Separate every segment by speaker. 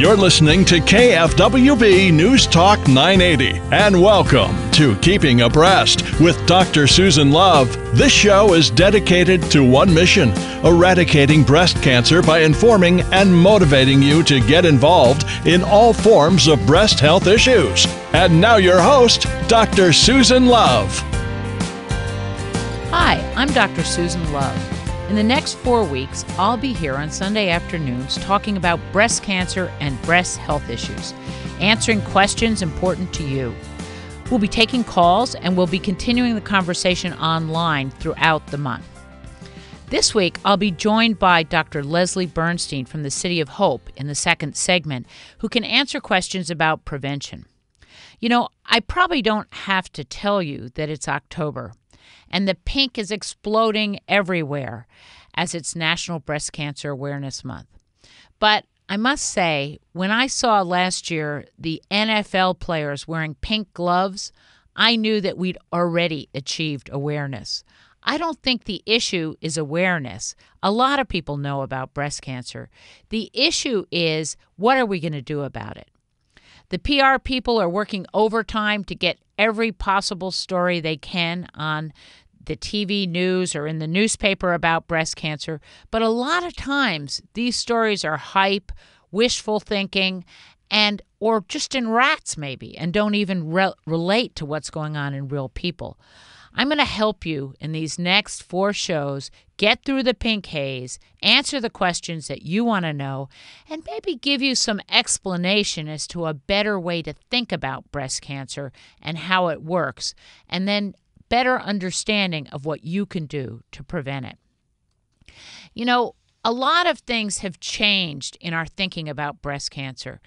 Speaker 1: You're listening to KFWB News Talk 980, and welcome to Keeping Abreast with Dr. Susan Love. This show is dedicated to one mission eradicating breast cancer by informing and motivating you to get involved in all forms of breast health issues. And now, your host, Dr. Susan Love. Hi, I'm Dr. Susan Love. In the next four weeks, I'll be here on Sunday afternoons talking about breast cancer and breast health issues, answering questions important to you. We'll be taking calls and we'll be continuing the conversation online throughout the month. This week, I'll be joined by Dr. Leslie Bernstein from the City of Hope in the second segment, who can answer questions about prevention. You know, I probably don't have to tell you that it's October, and the pink is exploding everywhere as it's National Breast Cancer Awareness Month. But I must say, when I saw last year the NFL players wearing pink gloves, I knew that we'd already achieved awareness. I don't think the issue is awareness. A lot of people know about breast cancer. The issue is what are we going to do about it? The PR people are working overtime to get every possible story they can on the TV news or in the newspaper about breast cancer. But a lot of times these stories are hype, wishful thinking, and or just in rats maybe and don't even re- relate to what's going on in real people. I'm going to help you in these next four shows get through the pink haze, answer the questions that you want to know, and maybe give you some explanation as to a better way to think about breast cancer and how it works, and then better understanding of what you can do to prevent it. You know, a lot of things have changed in our thinking about breast cancer.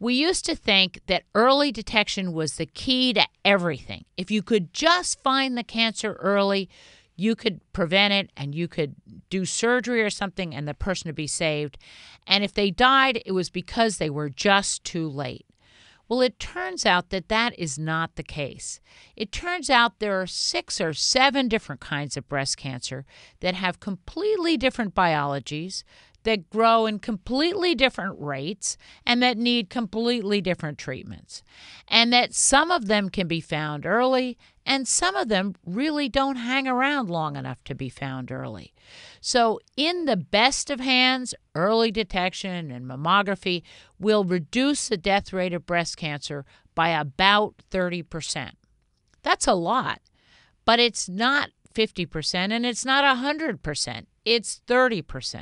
Speaker 1: We used to think that early detection was the key to everything. If you could just find the cancer early, you could prevent it and you could do surgery or something and the person would be saved. And if they died, it was because they were just too late. Well, it turns out that that is not the case. It turns out there are six or seven different kinds of breast cancer that have completely different biologies, that grow in completely different rates and that need completely different treatments. And that some of them can be found early and some of them really don't hang around long enough to be found early. So, in the best of hands, early detection and mammography will reduce the death rate of breast cancer by about 30%. That's a lot, but it's not 50% and it's not 100%, it's 30%.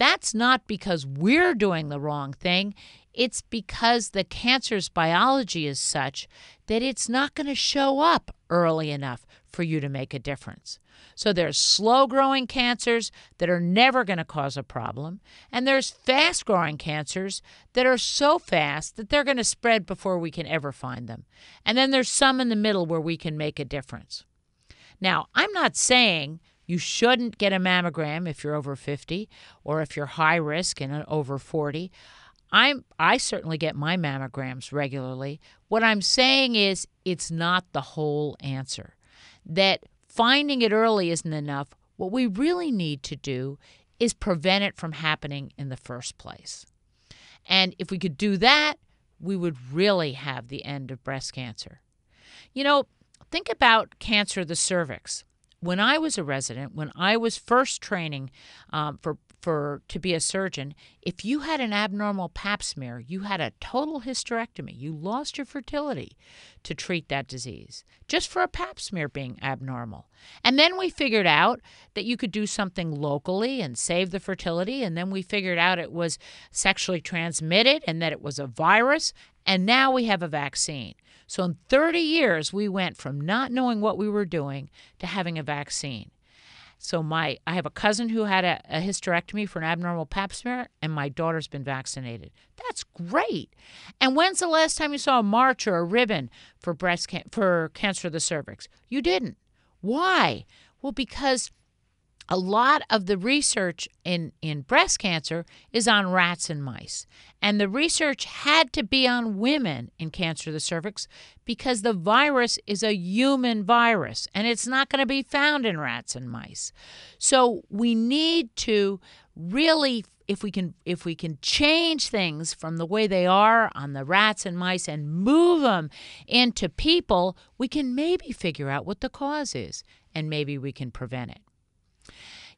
Speaker 1: That's not because we're doing the wrong thing. It's because the cancer's biology is such that it's not going to show up early enough for you to make a difference. So there's slow growing cancers that are never going to cause a problem, and there's fast growing cancers that are so fast that they're going to spread before we can ever find them. And then there's some in the middle where we can make a difference. Now, I'm not saying you shouldn't get a mammogram if you're over 50 or if you're high risk and uh, over 40. I'm I certainly get my mammograms regularly. What I'm saying is it's not the whole answer. That finding it early isn't enough. What we really need to do is prevent it from happening in the first place. And if we could do that, we would really have the end of breast cancer. You know, think about cancer of the cervix when I was a resident, when I was first training um, for for to be a surgeon, if you had an abnormal pap smear, you had a total hysterectomy. You lost your fertility to treat that disease just for a pap smear being abnormal. And then we figured out that you could do something locally and save the fertility. And then we figured out it was sexually transmitted and that it was a virus. And now we have a vaccine. So in 30 years, we went from not knowing what we were doing to having a vaccine. So my I have a cousin who had a, a, hysterectomy for an abnormal pap smear, and my daughter's been vaccinated. That's great. And when's the last time you saw a march or a ribbon for breast can- for cancer of the cervix? You didn't. Why? Well, because a lot of the research in, in breast cancer is on rats and mice. And the research had to be on women in cancer of the cervix because the virus is a human virus and it's not going to be found in rats and mice. So we need to really if we can if we can change things from the way they are on the rats and mice and move them into people, we can maybe figure out what the cause is and maybe we can prevent it.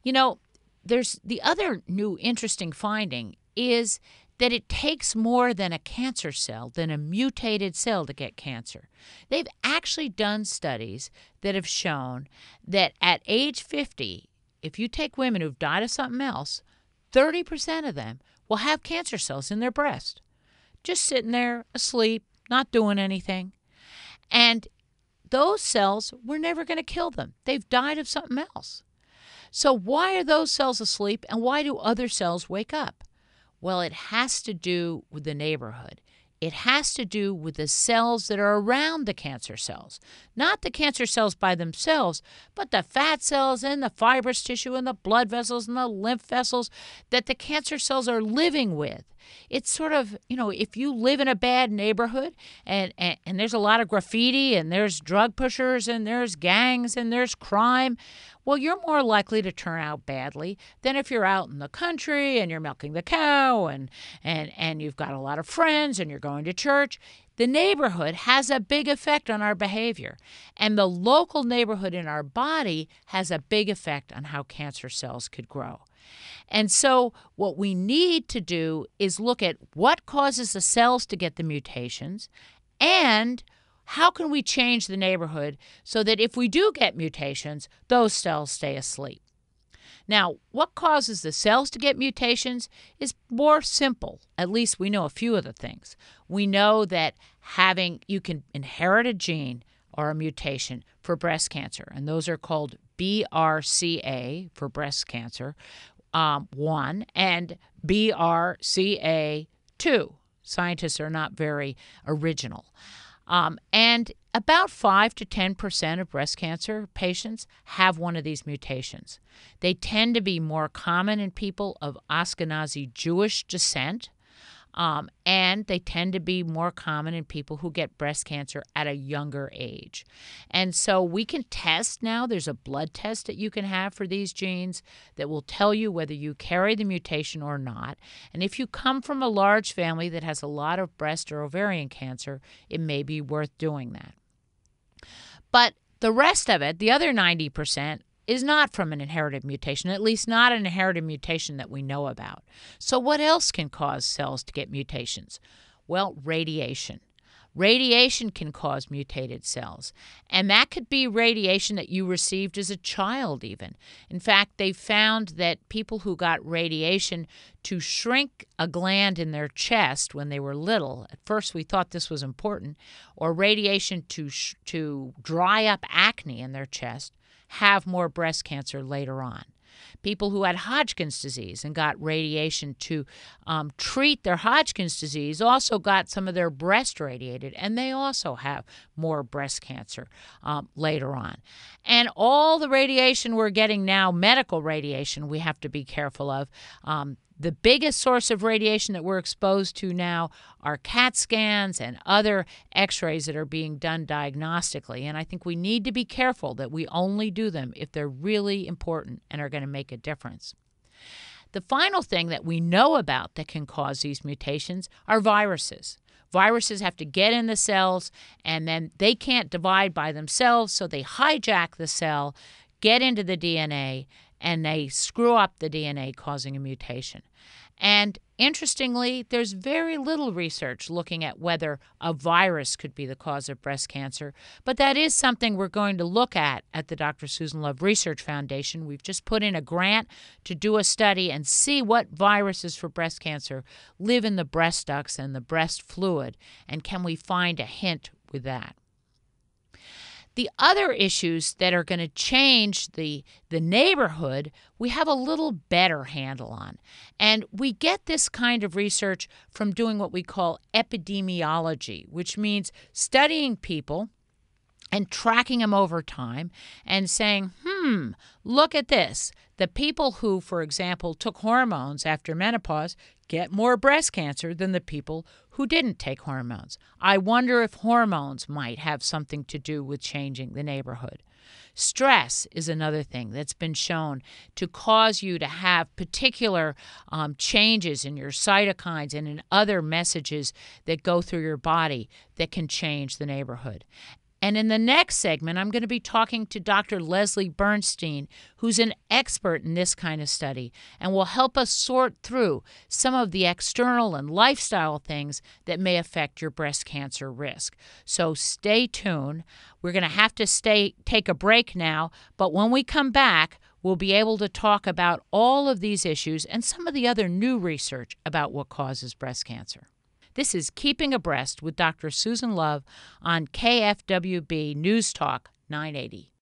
Speaker 1: You know, there's the other new interesting finding is that it takes more than a cancer cell, than a mutated cell to get cancer. They've actually done studies that have shown that at age 50, if you take women who've died of something else, 30% of them will have cancer cells in their breast, just sitting there asleep, not doing anything. And those cells were never going to kill them. They've died of something else. So, why are those cells asleep and why do other cells wake up? Well, it has to do with the neighborhood. It has to do with the cells that are around the cancer cells. Not the cancer cells by themselves, but the fat cells and the fibrous tissue and the blood vessels and the lymph vessels that the cancer cells are living with it's sort of you know if you live in a bad neighborhood and, and and there's a lot of graffiti and there's drug pushers and there's gangs and there's crime well you're more likely to turn out badly than if you're out in the country and you're milking the cow and and and you've got a lot of friends and you're going to church the neighborhood has a big effect on our behavior, and the local neighborhood in our body has a big effect on how cancer cells could grow. And so, what we need to do is look at what causes the cells to get the mutations and how can we change the neighborhood so that if we do get mutations, those cells stay asleep? Now, what causes the cells to get mutations is more simple. At least we know a few of the things. We know that having you can inherit a gene or a mutation for breast cancer, and those are called BRCA for breast cancer um, 1 and BRCA 2. Scientists are not very original. Um, and about 5 to 10% of breast cancer patients have one of these mutations. They tend to be more common in people of Ashkenazi Jewish descent um, and they tend to be more common in people who get breast cancer at a younger age. And so we can test now, there's a blood test that you can have for these genes that will tell you whether you carry the mutation or not. And if you come from a large family that has a lot of breast or ovarian cancer, it may be worth doing that. But the rest of it, the other 90%, is not from an inherited mutation, at least not an inherited mutation that we know about. So, what else can cause cells to get mutations? Well, radiation. Radiation can cause mutated cells, and that could be radiation that you received as a child, even. In fact, they found that people who got radiation to shrink a gland in their chest when they were little, at first we thought this was important, or radiation to, sh- to dry up acne in their chest, have more breast cancer later on people who had Hodgkin's disease and got radiation to um, treat their Hodgkin's disease also got some of their breast radiated, and they also have more breast cancer um, later on. And all the radiation we're getting now, medical radiation, we have to be careful of. Um, the biggest source of radiation that we're exposed to now are CAT scans and other x rays that are being done diagnostically. And I think we need to be careful that we only do them if they're really important and are going to make a difference. The final thing that we know about that can cause these mutations are viruses. Viruses have to get in the cells and then they can't divide by themselves, so they hijack the cell, get into the DNA, and they screw up the DNA, causing a mutation. And interestingly, there's very little research looking at whether a virus could be the cause of breast cancer, but that is something we're going to look at at the Dr. Susan Love Research Foundation. We've just put in a grant to do a study and see what viruses for breast cancer live in the breast ducts and the breast fluid, and can we find a hint with that? The other issues that are going to change the, the neighborhood, we have a little better handle on. And we get this kind of research from doing what we call epidemiology, which means studying people and tracking them over time and saying, hmm, look at this. The people who, for example, took hormones after menopause get more breast cancer than the people who didn't take hormones. I wonder if hormones might have something to do with changing the neighborhood. Stress is another thing that's been shown to cause you to have particular um, changes in your cytokines and in other messages that go through your body that can change the neighborhood. And in the next segment, I'm going to be talking to Dr. Leslie Bernstein, who's an expert in this kind of study and will help us sort through some of the external and lifestyle things that may affect your breast cancer risk. So stay tuned. We're going to have to stay take a break now, but when we come back, we'll be able to talk about all of these issues and some of the other new research about what causes breast cancer. This is Keeping Abreast with Dr. Susan Love on KFWB News Talk 980.